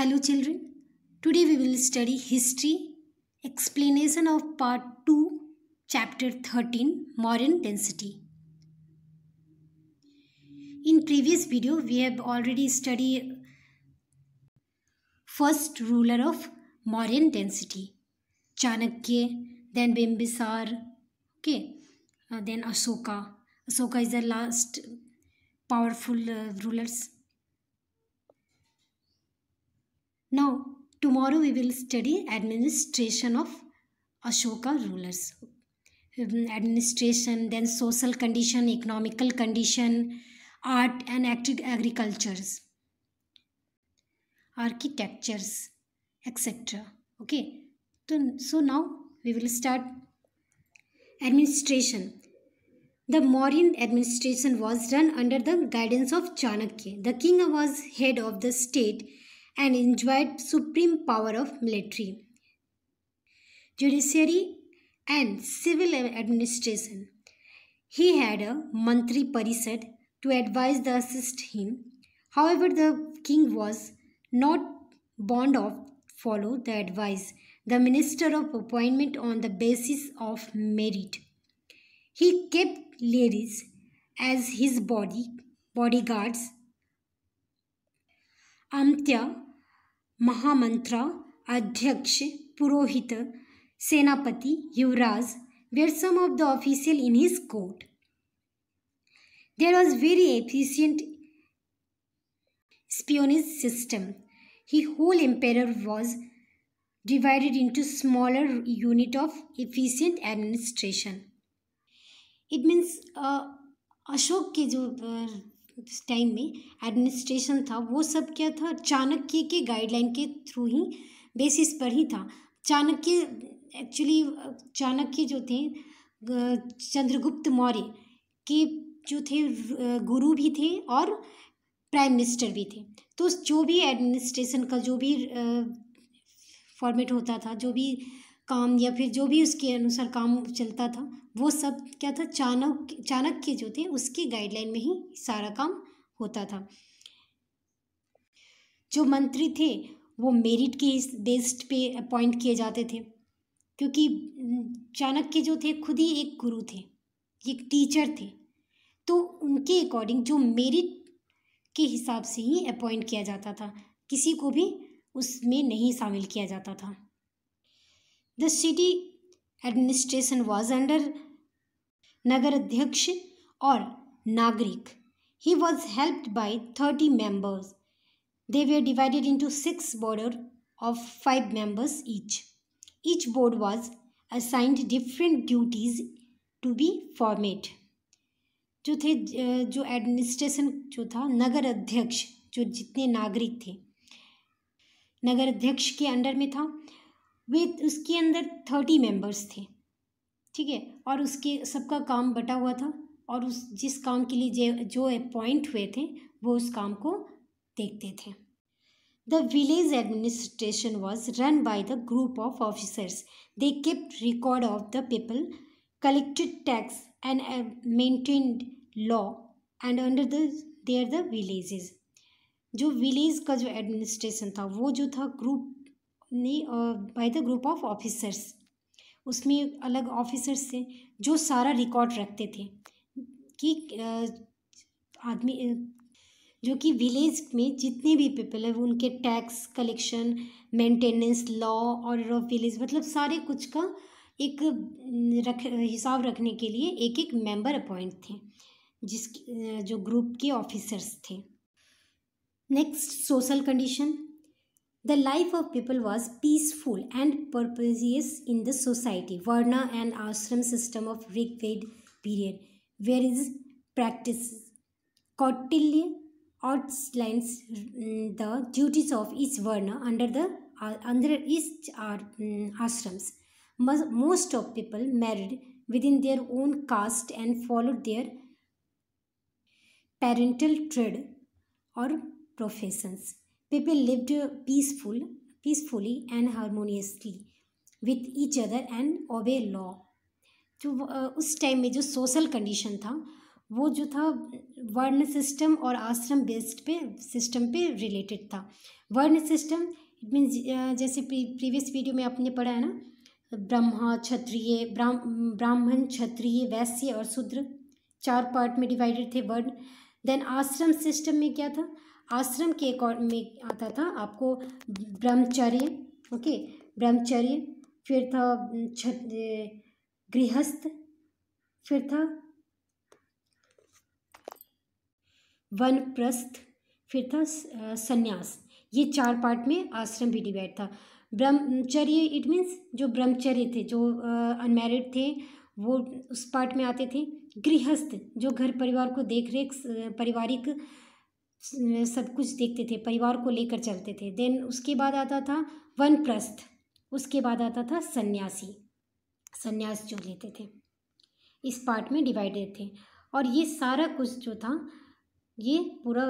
Hello children, today we will study history, explanation of part 2, chapter 13, modern density. In previous video, we have already studied first ruler of modern density, Chanakya, then Bimbisar, okay, uh, then Ashoka. Ashoka is the last powerful uh, rulers Now, tomorrow we will study administration of Ashoka rulers. Um, administration, then social condition, economical condition, art and agricultures, architectures, etc. Okay. So now we will start administration. The Mauryan administration was run under the guidance of Chanakya. The king was head of the state and enjoyed supreme power of military, judiciary, and civil administration. He had a Mantri Parisad to advise the assist him. However, the king was not bound of follow the advice the minister of appointment on the basis of merit. He kept ladies as his body bodyguards अंत्य महामंत्र अध्यक्ष पुरोहित सेनापति युवराज where some of the official in his court there was very efficient espionage system he whole empire was divided into smaller unit of efficient administration it means Ashok के जो उस time में administration था वो सब क्या था चाणक्य के गाइडलाइन के थ्रू ही बेसिस पर ही था चाणक्य एक्चुअली चाणक्य जो थे चंद्रगुप्त मौर्य के जो थे गुरु भी थे और प्राइम मिनिस्टर भी थे तो जो भी एडमिनिस्ट्रेशन का जो भी फॉर्मेट होता था जो भी काम या फिर जो भी उसके अनुसार काम चलता था वो सब क्या था चाणक्य चाणक्य जो थे उसकी गाइडलाइन में ही सारा काम होता था जो मंत्री थे वो मेरिट के बेस्ड पे अपॉइंट किए जाते थे क्योंकि चाणक्य जो थे खुद ही एक गुरु थे एक टीचर थे तो उनके अकॉर्डिंग जो मेरिट के हिसाब से ही अपॉइंट किया जाता था किसी को भी उसमें नहीं शामिल किया जाता था the city administration was under नगर अध्यक्ष और नागरिक he was helped by thirty members they were divided into six boards of five members each each board was assigned different duties to be performed जो थे जो एडमिनिस्ट्रेशन जो था नगर अध्यक्ष जो जितने नागरिक थे नगर अध्यक्ष के अंडर में था विद उसके अंदर थर्टी मेंबर्स थे ठीक है और उसके सबका काम बटा हुआ था और उस जिस काम के लिए जो अपॉइंट हुए थे वो उस काम को देखते थे the village administration was run by the group of officers they kept record of the people collected tax and maintained law and under the the the villages uh, जो विलेज का जो एडमिनिस्ट्रेशन था वो जो था group by the group of officers उसमें अलग officers थे जो सारा रिकॉर्ड रखते थे कि आदमी जो कि विलेज में जितने भी पीपल है उनके tax collection maintenance law order of village मतलब सारे कुछ का एक रख हिसाब रखने के लिए एक एक मेंबर अपॉइंट थे जिस जो ग्रुप के ऑफिसर्स थे next social condition The life of people was peaceful and purposeless in the society. Varna and ashram system of Rig period, where is practices. Kautilya outlines mm, the duties of each varna under the uh, under each uh, mm, ashrams. Most of people married within their own caste and followed their parental trade or professions. people lived peaceful peacefully and harmoniously with each other and obey law जो तो उस time में जो social condition था वो जो था varna system और आश्रम बेस्ड पे सिस्टम पे रिलेटेड था वर्ण सिस्टम इट मीन्स जैसे प्रीवियस वीडियो में आपने पढ़ा है ना ब्रह्मा क्षत्रिय ब्राह्मण क्षत्रिय वैश्य और शूद्र चार पार्ट में डिवाइडेड थे वर्ण देन आश्रम सिस्टम में क्या था आश्रम के में आता था आपको ब्रह्मचर्य ओके ब्रह्मचर्य फिर था गृहस्थ फिर था वनप्रस्थ फिर था संन्यास ये चार पार्ट में आश्रम भी डिवाइड था ब्रह्मचर्य इट मीन्स जो ब्रह्मचर्य थे जो अनमेरिड थे वो उस पार्ट में आते थे गृहस्थ जो घर परिवार को देख रेख पारिवारिक सब कुछ देखते थे परिवार को लेकर चलते थे देन उसके बाद आता था वनप्रस्थ उसके बाद आता था सन्यासी सन्यास जो लेते थे इस पार्ट में डिवाइडेड थे और ये सारा कुछ जो था ये पूरा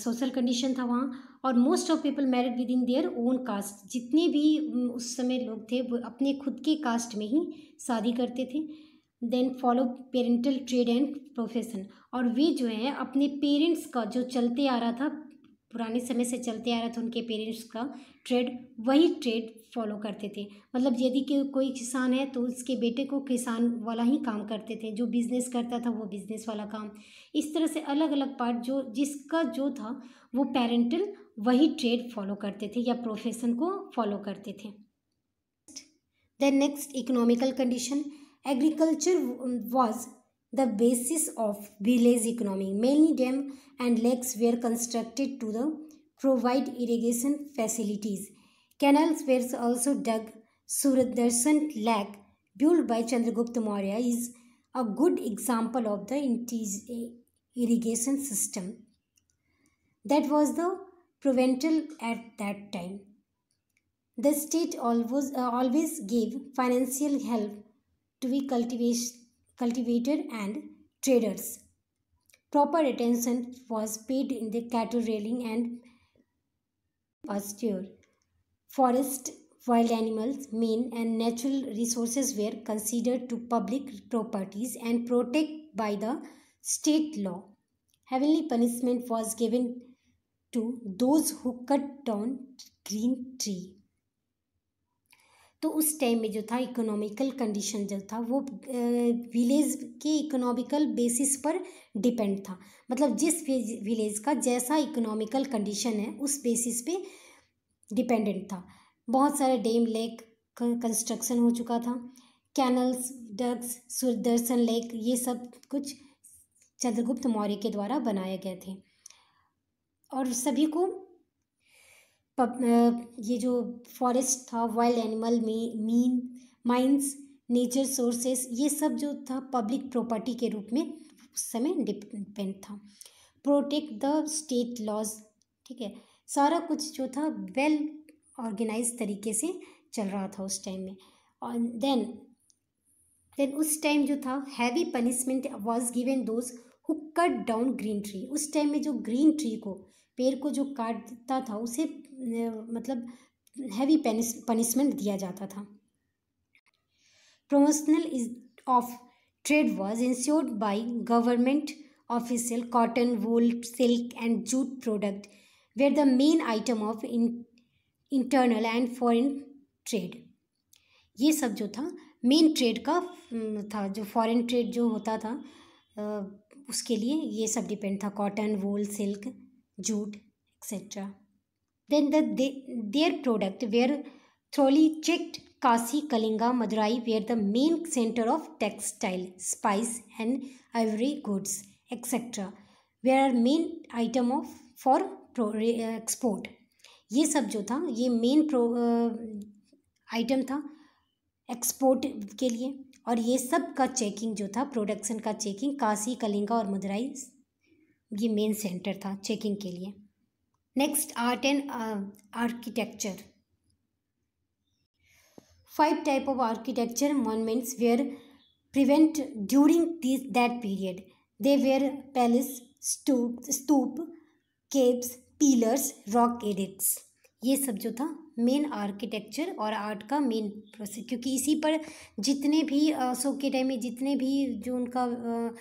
सोशल कंडीशन था वहाँ और most of people married within their own caste जितने भी उस समय लोग थे वो अपने खुद के कास्ट में ही शादी करते थे then follow parental trade and profession और वे जो है अपने पेरेंट्स का जो चलते आ रहा था पुराने समय से चलते आ रहा था उनके पेरेंट्स का ट्रेड वही ट्रेड फॉलो करते थे मतलब यदि कि कोई किसान है तो उसके बेटे को किसान वाला ही काम करते थे जो बिज़नेस करता था वो बिज़नेस वाला काम इस तरह से अलग अलग पार्ट जो जिसका जो था वो पेरेंटल वही ट्रेड फॉलो करते थे या प्रोफेशन को फॉलो करते थे then next economical condition agriculture was the basis of village economy. Many dams and lakes were constructed to the provide irrigation facilities. Canals were also dug. Suraddarshan Lake, built by Chandragupta Maurya, is a good example of the irrigation system. That was the provincial at that time. The state always, uh, always gave financial help to the cultivation cultivator and traders. Proper attention was paid in the cattle railing and pasture. Forest, wild animals, main and natural resources were considered to public properties and protected by the state law. Heavenly punishment was given to those who cut down green tree. तो उस time में जो था economical condition जो था वो village के economical basis पर डिपेंड था मतलब जिस विलेज का जैसा इकोनॉमिकल कंडीशन है उस बेसिस पे डिपेंडेंट था बहुत सारे डेम लेक कंस्ट्रक्शन हो चुका था कैनल्स डग्स सुदर्शन लेक ये सब कुछ चंद्रगुप्त मौर्य के द्वारा बनाए गए थे और सभी को ये जो फॉरेस्ट था वाइल्ड एनिमल में मीन माइंस नेचर सोर्सेस ये सब जो था पब्लिक प्रॉपर्टी के रूप में उस समय डिपेंड था प्रोटेक्ट द स्टेट लॉज ठीक है सारा कुछ जो था वेल ऑर्गेनाइज तरीके से चल रहा था उस टाइम में और देन देन उस टाइम जो था heavy punishment was given those who cut down green tree उस टाइम में जो ग्रीन ट्री को पेड़ को जो काटता था उसे मतलब हैवी पनिशमेंट दिया जाता था promotional is of trade was insured by government official cotton wool silk and jute product they are the main item of internal and foreign trade ये सब जो था मेन ट्रेड का था जो फॉरन ट्रेड जो होता था उसके लिए ये सब डिपेंड था cotton wool silk jute, etc. Then the, they, their product were thoroughly checked Kasi, Kalinga, Madurai were the main center of textile, spice and ivory goods, etc. were main item of for export ये सब जो था ये main pro item था export के लिए और ये सब का चेकिंग जो था प्रोडक्शन का चेकिंग काशी कलिंगा और मदुराई ये मेन सेंटर था चेकिंग के लिए next art and architecture five type of architecture monuments were prevent during this that period they were palace stupa stupa caves pillars rock edicts ये सब जो था मेन आर्किटेक्चर और आर्ट का मेन प्रोसेस क्योंकि इसी पर जितने भी अशोक uh, के टाइम में जितने भी जो उनका आ, uh,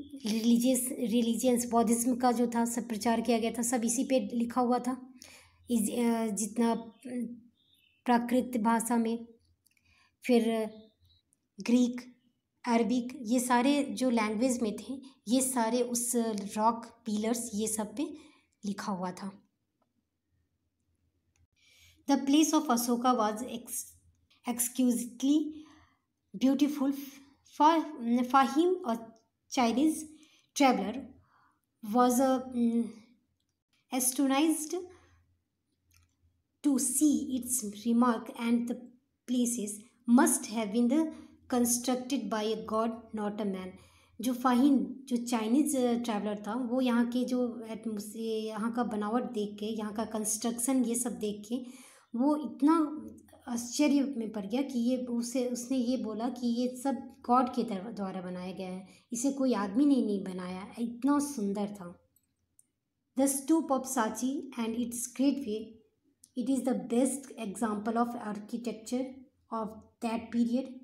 रिलीजियस रिलीजियंस बौद्धिज्म का जो था सब प्रचार किया गया था सब इसी पे लिखा हुआ था इस जितना प्राकृत भाषा में फिर ग्रीक अरबिक ये सारे जो लैंग्वेज में थे ये सारे उस रॉक पीलर्स ये सब पे लिखा हुआ था the place of Ashoka was ex exquisitely beautiful Fahien और Chinese traveller was astonished to see its remark and the places must have been the constructed by a god not a man जो फाहीन जो Chinese traveller uh, था वो यहाँ के जो यहाँ का बनावट देख के यहाँ का कंस्ट्रक्शन ये सब देख के वो इतना आश्चर्य में पड़ गया कि ये उसे उसने ये बोला कि ये सब गॉड के द्वारा बनाया गया है इसे कोई आदमी ने नहीं बनाया इतना सुंदर था द स्टूप ऑफ साची and it's great way it is the best example of architecture of that period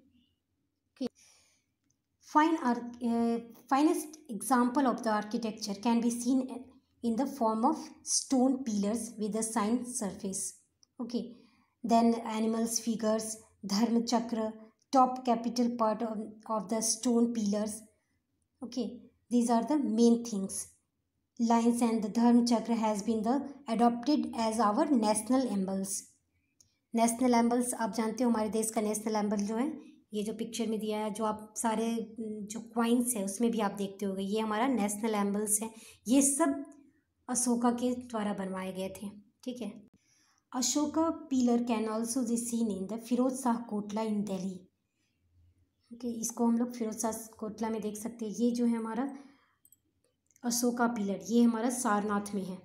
fine finest example of the architecture can be seen in the form of stone pillars with the sign surface okay then animals figures dharma chakra top capital part of, of the stone pillars okay these are the main things lions and the dharma chakra has been the adopted as our national emblems national emblems आप जानते हो हमारे देश का national एम्बल जो है ये जो पिक्चर में दिया है जो आप सारे जो क्वाइंस है उसमें भी आप देखते हो ये हमारा नेशनल एम्बल्स है ये सब अशोका के द्वारा बनवाए गए थे ठीक है Ashoka pillar can also be seen in the Firoz Shah Kotla in Delhi. Okay okay, इसको हम लोग फिरोज शाह कोटला में देख सकते हैं ये जो है हमारा अशोका पिलर ये हमारा सारनाथ में है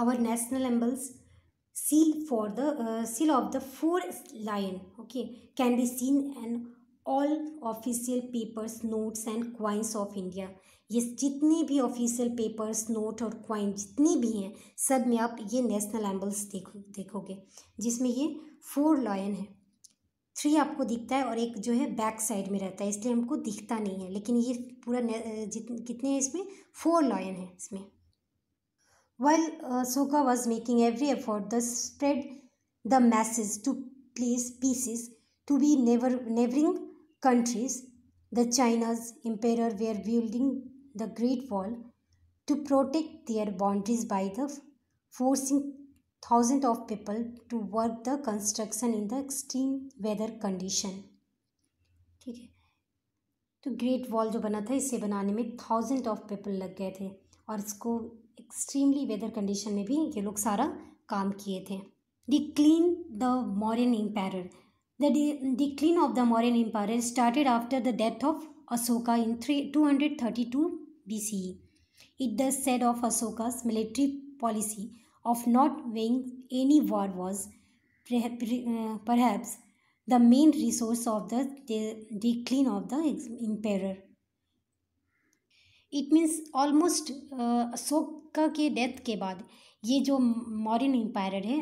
our national emblems seal for the seal of the four lion okay can be seen in all official papers notes and coins of India ये जितने भी ऑफिशियल पेपर्स नोट और क्वाइन जितने भी हैं सब में आप ये नेशनल एम्बल्स देखो देखोगे जिसमें ये फोर लॉयन है थ्री आपको दिखता है और एक जो है बैक साइड में रहता है इसलिए हमको दिखता नहीं है लेकिन ये पूरा कितने हैं इसमें फोर लॉयन है इसमें well Ashoka was making every effort the spread the message to place pieces to be never countries the China's empire we are building the Great Wall to protect their boundaries by the forcing thousands of people to work the construction in the extreme weather condition ठीक है तो great wall जो बना था इसे बनाने में thousand of people लग गए थे और इसको एक्सट्रीमली वेदर कंडीशन में भी ये लोग सारा काम किए थे decline the Mauryan empire the decline of the Mauryan empire started after the death of Ashoka in three two hundred thirty two BCE. It thus said of Ashoka's military policy of not weighing any war was perhaps the main resource of the decline of the emperor. It means almost Ashok के death के बाद ये जो Mauryan empire है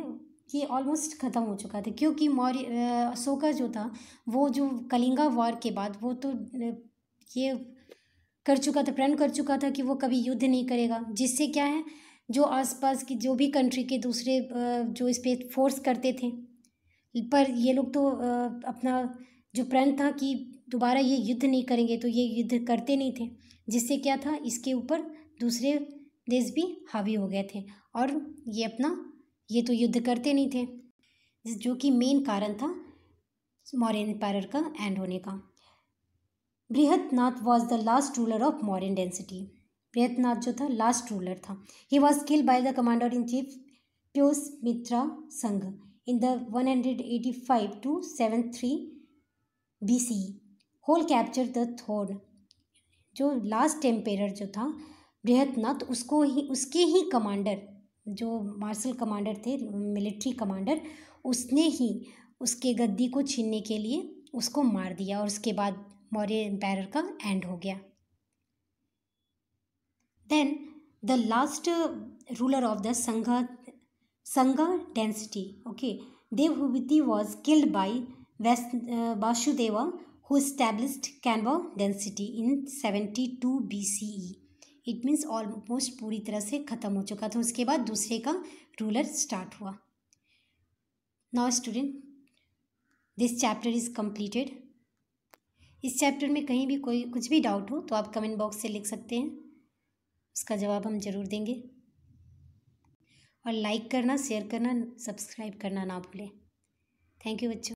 ये almost ख़त्म हो चुका था क्योंकि मौर्य अशोका जो था वो जो कलिंगा वॉर के बाद वो तो ये कर चुका था प्रण कर चुका था कि वो कभी युद्ध नहीं करेगा जिससे क्या है जो आसपास की जो भी कंट्री के दूसरे जो इस पर फोर्स करते थे पर ये लोग तो अपना जो प्रण था कि दोबारा ये युद्ध नहीं करेंगे तो ये युद्ध करते नहीं थे जिससे क्या था इसके ऊपर दूसरे देश भी हावी हो गए थे और ये अपना ये तो युद्ध करते नहीं थे जो कि मेन कारण था मौर्य एम्पायर का एंड होने का Brihatnath was the last ruler of modern dynasty Brihatnath जो था लास्ट रूलर था he was kill by the commander in chief Pushyamitra Shunga in the one hundred eighty five two seven three B C who capture the throne जो last emperor जो था बृहतनाथ उसको ही उसके ही कमांडर जो मार्शल कमांडर थे मिलिट्री कमांडर उसने ही उसके गद्दी को छीनने के लिए उसको मार दिया और उसके बाद मौर्य एम्पायर का एंड हो गया then the last ruler of the Shunga Shunga dynasty okay Devabhuti was killed by Kanva dynasty in seventy two B C E it means almost पूरी तरह से ख़त्म हो चुका था उसके बाद दूसरे का रूलर स्टार्ट हुआ now student this chapter is completed इस चैप्टर में कहीं भी कोई कुछ भी डाउट हो तो आप कमेंट बॉक्स से लिख सकते हैं उसका जवाब हम ज़रूर देंगे और लाइक करना शेयर करना सब्सक्राइब करना ना भूलें थैंक यू बच्चों